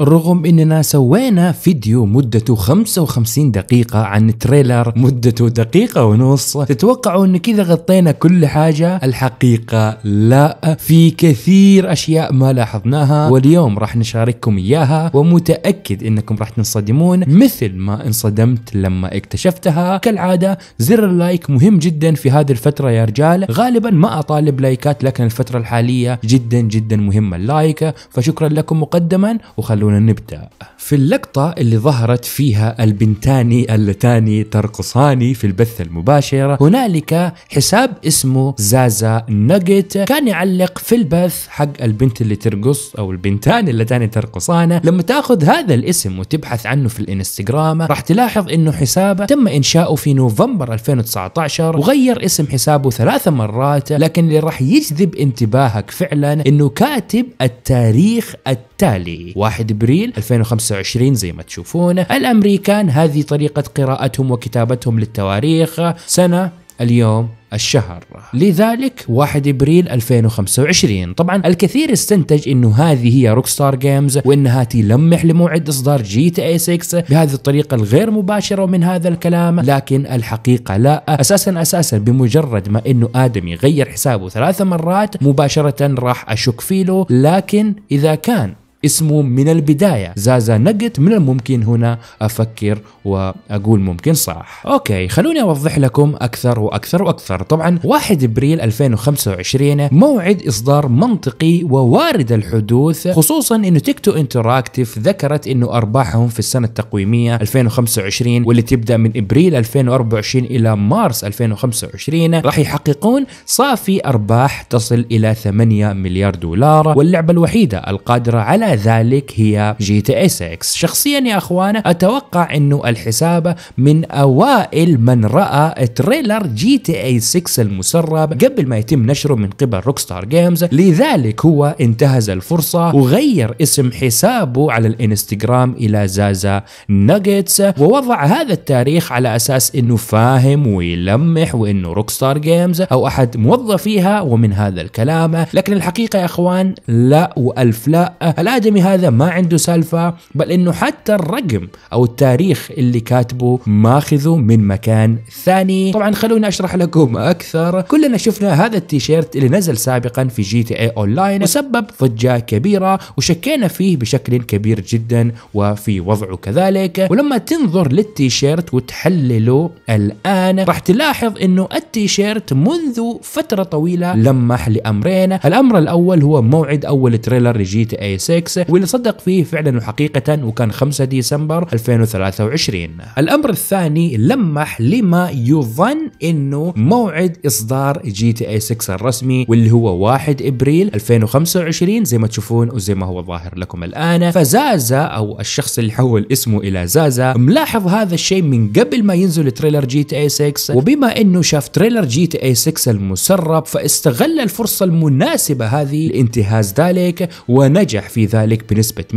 رغم اننا سوينا فيديو مدته 55 دقيقة عن تريلر مدته دقيقة ونص تتوقعوا ان كذا غطينا كل حاجة الحقيقة لا في كثير اشياء ما لاحظناها واليوم راح نشارككم اياها ومتأكد انكم راح تنصدمون مثل ما انصدمت لما اكتشفتها كالعادة زر اللايك مهم جدا في هذه الفترة يا رجال غالبا ما اطالب لايكات لكن الفترة الحالية جدا جدا مهمة اللايك فشكرا لكم مقدما وخلونا خلونا نبدأ في اللقطة اللي ظهرت فيها البنتان اللتان ترقصان في البث المباشر هنالك حساب اسمه زازا نجت كان يعلق في البث حق البنت اللي ترقص او البنتان اللتان ترقصان لما تاخذ هذا الاسم وتبحث عنه في الانستغرام راح تلاحظ انه حسابه تم انشاؤه في نوفمبر 2019 وغير اسم حسابه ثلاث مرات لكن اللي راح يجذب انتباهك فعلا انه كاتب التاريخ التاريخ التالي 1 ابريل 2025 زي ما تشوفون الامريكان هذه طريقة قراءتهم وكتابتهم للتواريخ سنة اليوم الشهر لذلك 1 ابريل 2025 طبعا الكثير استنتج انه هذه هي روك ستار جيمز وانها تلمح لموعد اصدار جي تي اي 6 بهذه الطريقه الغير مباشره من هذا الكلام لكن الحقيقه لا اساسا اساسا بمجرد ما انه ادمي غير حسابه ثلاث مرات مباشره راح اشك فيه لكن اذا كان اسمه من البداية زازا نجت من الممكن هنا أفكر وأقول ممكن صح أوكي خلوني أوضح لكم أكثر وأكثر وأكثر طبعا 1 إبريل 2025 موعد إصدار منطقي ووارد الحدوث خصوصا أنه تيكتو انتراكتيف ذكرت أنه أرباحهم في السنة التقويمية 2025 واللي تبدأ من إبريل 2024 إلى مارس 2025 راح يحققون صافي أرباح تصل إلى 8 مليار دولار واللعبة الوحيدة القادرة على ذلك هي جي تي اي 6 شخصيا يا اخوانا اتوقع انه الحسابه من اوائل من راى تريلر جي تي اي 6 المسرب قبل ما يتم نشره من قبل روكستار جيمز لذلك هو انتهز الفرصه وغير اسم حسابه على الانستغرام الى زازا ناجتس ووضع هذا التاريخ على اساس انه فاهم ويلمح وانه روكستار جيمز او احد موظفيها ومن هذا الكلام لكن الحقيقه يا اخوان لا والف لا لا الآدمي هذا ما عنده سالفة بل أنه حتى الرقم أو التاريخ اللي كاتبه ماخذه من مكان ثاني طبعا خلوني أشرح لكم أكثر كلنا شفنا هذا التيشيرت اللي نزل سابقا في جي تي اي أونلاين وسبب ضجة كبيرة وشكينا فيه بشكل كبير جدا وفي وضعه كذلك ولما تنظر للتيشيرت وتحلله الآن راح تلاحظ أنه التيشيرت منذ فترة طويلة لمح لأمرين الأمر الأول هو موعد أول تريلر لجي تي اي 6 نتفليكس واللي صدق فيه فعلا وحقيقة وكان 5 ديسمبر 2023 الأمر الثاني لمح لما يظن أنه موعد إصدار جي تي اي 6 الرسمي واللي هو 1 إبريل 2025 زي ما تشوفون وزي ما هو ظاهر لكم الآن فزازا أو الشخص اللي حول اسمه إلى زازا ملاحظ هذا الشيء من قبل ما ينزل تريلر جي تي اي 6 وبما أنه شاف تريلر جي تي اي 6 المسرب فاستغل الفرصة المناسبة هذه لانتهاز ذلك ونجح في ذلك ذلك بنسبة 100%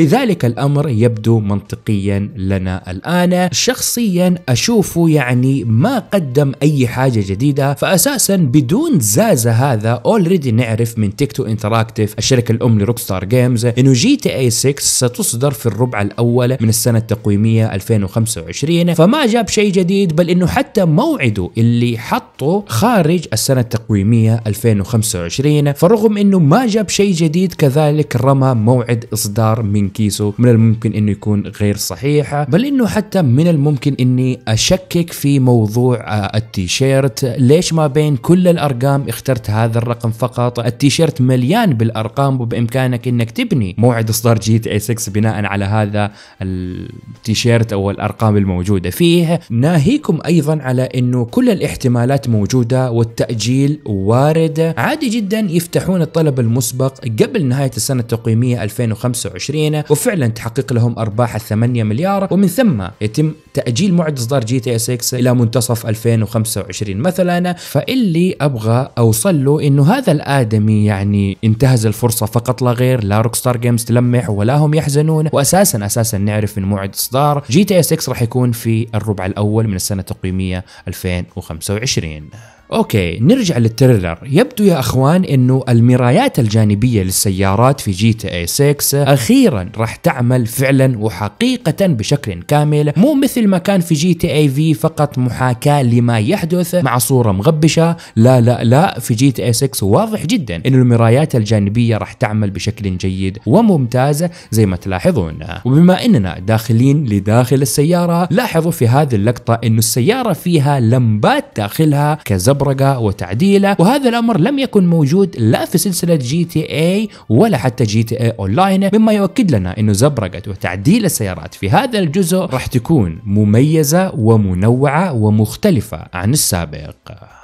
لذلك الأمر يبدو منطقيا لنا الآن شخصيا أشوفه يعني ما قدم أي حاجة جديدة فأساسا بدون زازا هذا اولريدي نعرف من تيك تو انتراكتيف الشركة الأم لروكستار جيمز إنه جي تي اي 6 ستصدر في الربع الأول من السنة التقويمية 2025 فما جاب شيء جديد بل إنه حتى موعده اللي حطه خارج السنة التقويمية 2025 فرغم إنه ما جاب شيء جديد كذلك رمى موعد اصدار من كيسو من الممكن انه يكون غير صحيح بل انه حتى من الممكن اني اشكك في موضوع آه، التيشيرت ليش ما بين كل الارقام اخترت هذا الرقم فقط التيشيرت مليان بالارقام وبامكانك انك تبني موعد اصدار جي تي اي 6 بناء على هذا التيشيرت او الارقام الموجوده فيه ناهيكم ايضا على انه كل الاحتمالات موجوده والتاجيل وارد عادي جدا يفتحون الطلب المسبق قبل نهايه السنه التقويميه تقويمية 2025 وفعلا تحقق لهم أرباح 8 مليار ومن ثم يتم تأجيل موعد إصدار جي تي اس اكس إلى منتصف 2025 مثلا فاللي أبغى أوصل له إنه هذا الآدمي يعني انتهز الفرصة فقط لا غير لا روك ستار جيمز تلمح ولا هم يحزنون وأساسا أساسا نعرف من موعد إصدار جي تي اس اكس راح يكون في الربع الأول من السنة التقويمية 2025 اوكي نرجع للتريلر يبدو يا اخوان انه المرايات الجانبيه للسيارات في جي تي اي 6 اخيرا راح تعمل فعلا وحقيقه بشكل كامل مو مثل ما كان في جي تي اي في فقط محاكاه لما يحدث مع صوره مغبشه لا لا لا في جي تي اي 6 واضح جدا انه المرايات الجانبيه راح تعمل بشكل جيد وممتاز زي ما تلاحظون وبما اننا داخلين لداخل السياره لاحظوا في هذه اللقطه انه السياره فيها لمبات داخلها كزبر مبرقه وتعديله وهذا الامر لم يكن موجود لا في سلسله جي تي اي ولا حتى جي تي اي اونلاين مما يؤكد لنا انه زبرقه وتعديل السيارات في هذا الجزء راح تكون مميزه ومنوعه ومختلفه عن السابق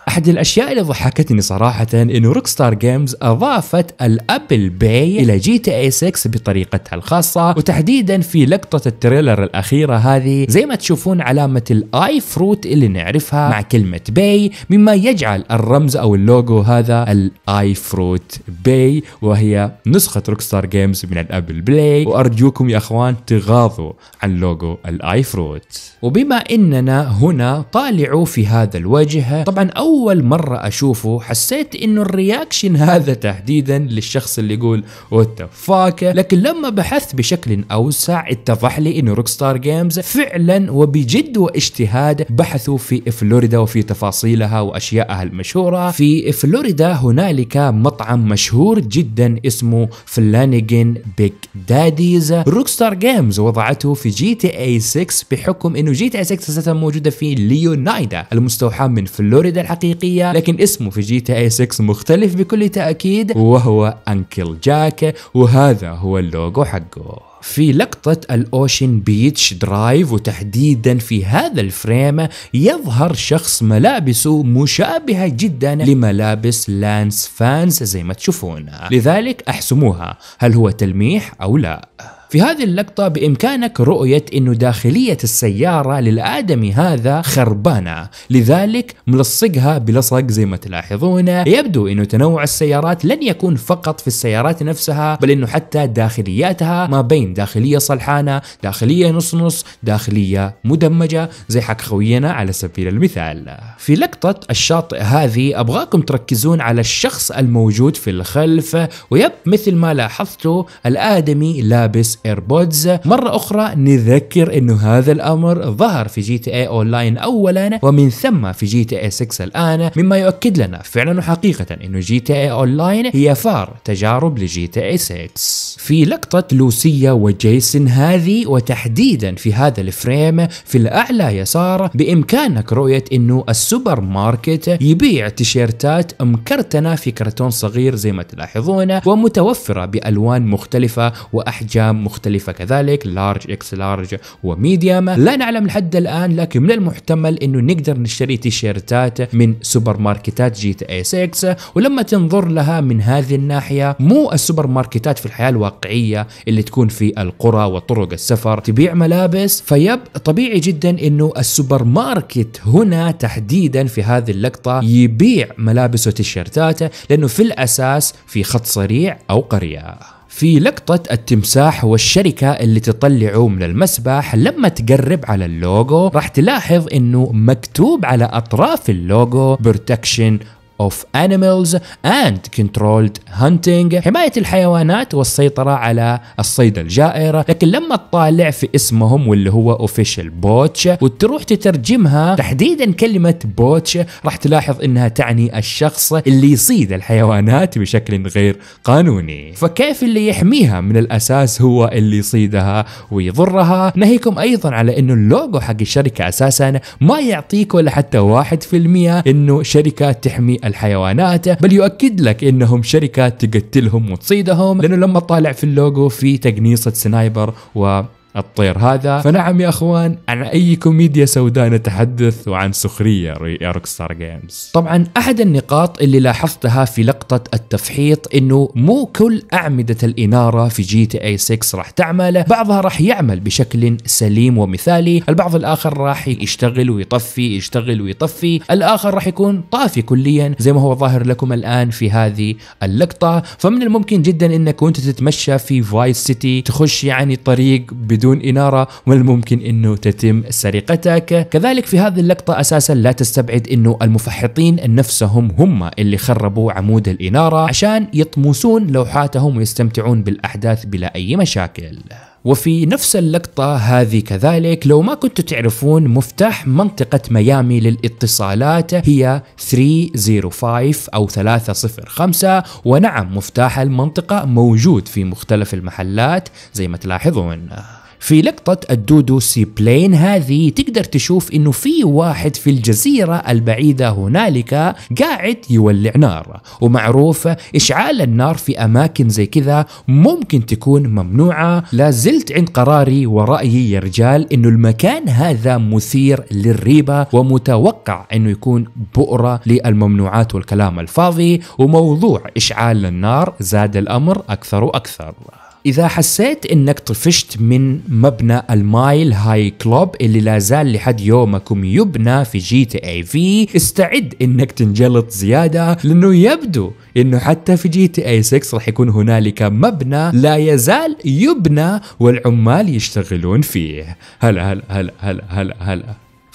احد الاشياء اللي ضحكتني صراحه انه روك ستار جيمز اضافت الابل باي الى جي تي اي 6 بطريقتها الخاصه وتحديدا في لقطه التريلر الاخيره هذه زي ما تشوفون علامه الاي فروت اللي نعرفها مع كلمه باي مما يجعل الرمز او اللوجو هذا الاي فروت باي وهي نسخه روك ستار جيمز من الابل بلاي وارجوكم يا اخوان تغاضوا عن لوجو الاي فروت وبما اننا هنا طالعوا في هذا الوجه طبعا اول اول مره اشوفه حسيت انه الرياكشن هذا تحديدا للشخص اللي يقول وات فاك لكن لما بحثت بشكل اوسع اتضح لي انه روك ستار جيمز فعلا وبجد واجتهاد بحثوا في فلوريدا وفي تفاصيلها واشيائها المشهوره في فلوريدا هنالك مطعم مشهور جدا اسمه فلانيجن بيج داديز روك ستار جيمز وضعته في جي تي اي 6 بحكم انه جي تي اي 6 موجوده في ليونايدا المستوحى من فلوريدا الحقيقة حقيقية لكن اسمه في جي تي اي 6 مختلف بكل تأكيد وهو أنكل جاك وهذا هو اللوجو حقه في لقطة الأوشن بيتش درايف وتحديدا في هذا الفريم يظهر شخص ملابسه مشابهة جدا لملابس لانس فانز زي ما تشوفون لذلك أحسموها هل هو تلميح أو لا في هذه اللقطة بإمكانك رؤية أنه داخلية السيارة للآدمي هذا خربانة لذلك ملصقها بلصق زي ما تلاحظون يبدو أنه تنوع السيارات لن يكون فقط في السيارات نفسها بل أنه حتى داخلياتها ما بين داخلية صلحانة داخلية نص نص داخلية مدمجة زي حق خوينا على سبيل المثال في لقطة الشاطئ هذه أبغاكم تركزون على الشخص الموجود في الخلف ويب مثل ما لاحظتوا الآدمي لابس ايربودز مرة أخرى نذكر أنه هذا الأمر ظهر في جي تي اي أونلاين أولا ومن ثم في جي تي اي 6 الآن مما يؤكد لنا فعلا وحقيقة أنه جي تي اي أونلاين هي فار تجارب لجي تي اي 6 في لقطة لوسيا وجيسون هذه وتحديدا في هذا الفريم في الأعلى يسار بإمكانك رؤية أنه السوبر ماركت يبيع تيشيرتات مكرتنة في كرتون صغير زي ما تلاحظون ومتوفرة بألوان مختلفة وأحجام مختلفة كذلك لارج اكس لارج وميديوم لا نعلم لحد الآن لكن من المحتمل أنه نقدر نشتري تيشيرتات من سوبر ماركتات جي تي اي 6 ولما تنظر لها من هذه الناحية مو السوبر ماركتات في الحياة الواقعية اللي تكون في القرى وطرق السفر تبيع ملابس فيب طبيعي جدا أنه السوبر ماركت هنا تحديدا في هذه اللقطة يبيع ملابس وتيشيرتات لأنه في الأساس في خط سريع أو قرية في لقطة التمساح والشركة اللي تطلعه من المسبح لما تقرب على اللوجو راح تلاحظ انه مكتوب على اطراف اللوجو بروتكشن of animals and controlled hunting حماية الحيوانات والسيطرة على الصيد الجائر لكن لما تطالع في اسمهم واللي هو اوفيشال بوتش وتروح تترجمها تحديدا كلمة بوتش راح تلاحظ انها تعني الشخص اللي يصيد الحيوانات بشكل غير قانوني فكيف اللي يحميها من الاساس هو اللي يصيدها ويضرها ناهيكم ايضا على انه اللوجو حق الشركة اساسا ما يعطيك ولا حتى 1% انه شركة تحمي الحيوانات بل يؤكد لك انهم شركه تقتلهم وتصيدهم لانه لما طالع في اللوجو في تقنيصه سنايبر و الطير هذا فنعم يا اخوان عن اي كوميديا سوداء نتحدث وعن سخريه روك ستار جيمز طبعا احد النقاط اللي لاحظتها في لقطه التفحيط انه مو كل اعمده الاناره في جي تي اي 6 راح تعمل بعضها راح يعمل بشكل سليم ومثالي البعض الاخر راح يشتغل ويطفي يشتغل ويطفي الاخر راح يكون طافي كليا زي ما هو ظاهر لكم الان في هذه اللقطه فمن الممكن جدا انك وانت تتمشى في فايس سيتي تخش يعني طريق بدون إنارة من الممكن أنه تتم سرقتك كذلك في هذه اللقطة أساسا لا تستبعد أنه المفحطين نفسهم هم اللي خربوا عمود الإنارة عشان يطمسون لوحاتهم ويستمتعون بالأحداث بلا أي مشاكل وفي نفس اللقطة هذه كذلك لو ما كنتوا تعرفون مفتاح منطقة ميامي للاتصالات هي 305 أو 305 ونعم مفتاح المنطقة موجود في مختلف المحلات زي ما تلاحظون في لقطة الدودو سي بلين هذه تقدر تشوف انه في واحد في الجزيرة البعيدة هنالك قاعد يولع نار ومعروف اشعال النار في اماكن زي كذا ممكن تكون ممنوعة لازلت عند قراري ورأيي يا رجال انه المكان هذا مثير للريبة ومتوقع انه يكون بؤرة للممنوعات والكلام الفاضي وموضوع اشعال النار زاد الامر اكثر واكثر إذا حسيت إنك طفشت من مبنى المايل هاي كلوب اللي لا زال لحد يومكم يبنى في جي تي اي في استعد إنك تنجلط زيادة لأنه يبدو إنه حتى في جي تي اي 6 راح يكون هنالك مبنى لا يزال يبنى والعمال يشتغلون فيه هلا هلا هلا هلا هلا هلا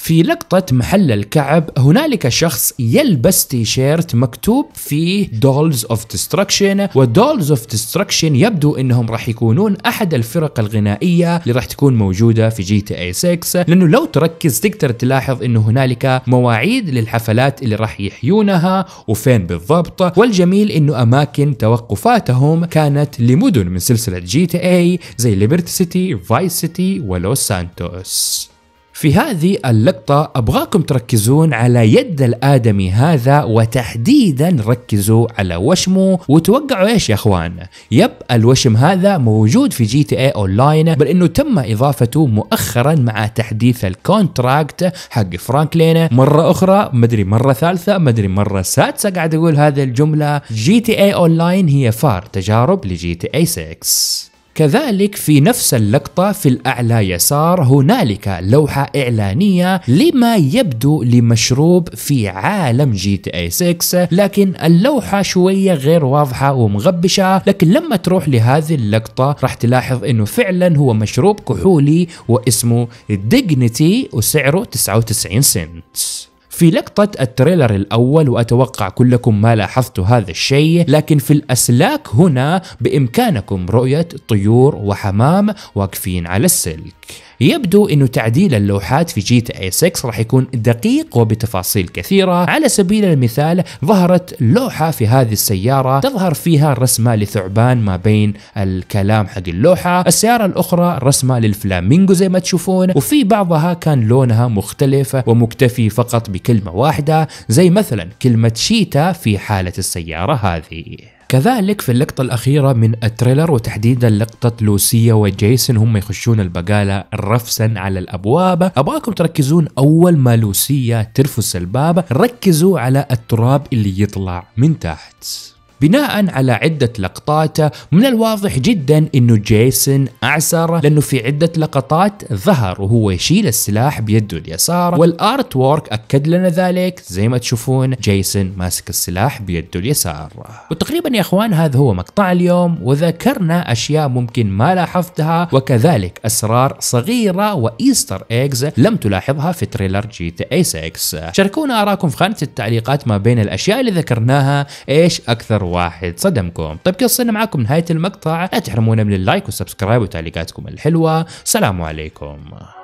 في لقطة محل الكعب هنالك شخص يلبس تيشيرت مكتوب فيه دولز اوف ديستركشن ودولز اوف ديستركشن يبدو انهم راح يكونون احد الفرق الغنائية اللي راح تكون موجودة في جي تي اي 6 لانه لو تركز تقدر تلاحظ انه هنالك مواعيد للحفلات اللي راح يحيونها وفين بالضبط والجميل انه اماكن توقفاتهم كانت لمدن من سلسلة جي تي اي زي ليبرتي سيتي فايس سيتي ولوس سانتوس في هذه اللقطة أبغاكم تركزون على يد الآدمي هذا وتحديدا ركزوا على وشمه وتوقعوا إيش يا أخوان يب الوشم هذا موجود في جي تي اي أونلاين بل إنه تم إضافته مؤخرا مع تحديث الكونتراكت حق فرانكلين مرة أخرى مدري مرة ثالثة مدري مرة سادسة قاعد أقول هذه الجملة جي تي اي أونلاين هي فار تجارب لجي تي اي 6 كذلك في نفس اللقطة في الأعلى يسار هنالك لوحة إعلانية لما يبدو لمشروب في عالم جي تي اي 6 لكن اللوحة شوية غير واضحة ومغبشة لكن لما تروح لهذه اللقطة راح تلاحظ انه فعلا هو مشروب كحولي واسمه ديجنيتي وسعره 99 سنت في لقطة التريلر الأول وأتوقع كلكم ما لاحظتوا هذا الشيء لكن في الأسلاك هنا بإمكانكم رؤية طيور وحمام واقفين على السلك يبدو انه تعديل اللوحات في جي تي اي 6 راح يكون دقيق وبتفاصيل كثيرة على سبيل المثال ظهرت لوحة في هذه السيارة تظهر فيها رسمة لثعبان ما بين الكلام حق اللوحة السيارة الأخرى رسمة للفلامينجو زي ما تشوفون وفي بعضها كان لونها مختلف ومكتفي فقط بكلمة واحدة زي مثلا كلمة شيتا في حالة السيارة هذه كذلك في اللقطة الأخيرة من التريلر وتحديدا لقطة لوسيا وجيسون هم يخشون البقالة رفسا على الأبواب أبغاكم تركزون أول ما لوسيا ترفس الباب ركزوا على التراب اللي يطلع من تحت بناء على عدة لقطات من الواضح جدا انه جيسون اعسر لانه في عدة لقطات ظهر وهو يشيل السلاح بيده اليسار والارت وورك اكد لنا ذلك زي ما تشوفون جيسون ماسك السلاح بيده اليسار وتقريبا يا اخوان هذا هو مقطع اليوم وذكرنا اشياء ممكن ما لاحظتها وكذلك اسرار صغيرة وايستر ايجز لم تلاحظها في تريلر جي تي اي 6 شاركونا اراكم في خانة التعليقات ما بين الاشياء اللي ذكرناها ايش اكثر واحد صدمكم طيب كذا وصلنا معاكم نهاية المقطع لا تحرمونا من اللايك والسبسكرايب وتعليقاتكم الحلوة سلام عليكم